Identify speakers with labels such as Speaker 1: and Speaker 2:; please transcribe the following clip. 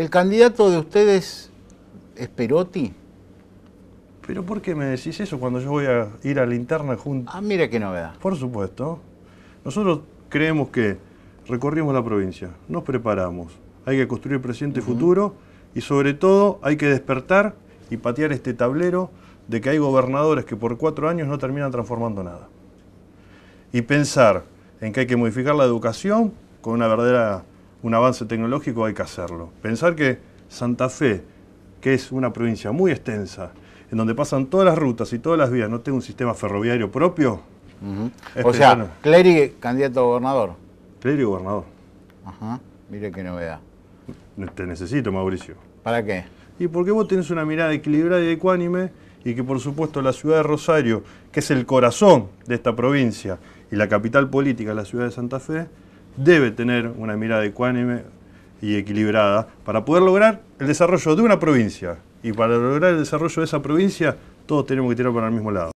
Speaker 1: ¿El candidato de ustedes es Perotti? ¿Pero por qué me decís eso cuando yo voy a ir a la interna junto? Ah, mira qué novedad. Por supuesto. Nosotros creemos que recorrimos la provincia, nos preparamos, hay que construir presente y futuro y sobre todo hay que despertar y patear este tablero de que hay gobernadores que por cuatro años no terminan transformando nada. Y pensar en que hay que modificar la educación con una verdadera un avance tecnológico hay que hacerlo. Pensar que Santa Fe, que es una provincia muy extensa, en donde pasan todas las rutas y todas las vías, no tenga un sistema ferroviario propio. O sea, Clery, candidato a gobernador. Clery, gobernador. Ajá, mire qué novedad. Te necesito, Mauricio. ¿Para qué? Y porque vos tenés una mirada equilibrada y ecuánime y que por supuesto la ciudad de Rosario, que es el corazón de esta provincia y la capital política, de la ciudad de Santa Fe, debe tener una mirada ecuánime y equilibrada para poder lograr el desarrollo de una provincia. Y para lograr el desarrollo de esa provincia, todos tenemos que tirar para el mismo lado.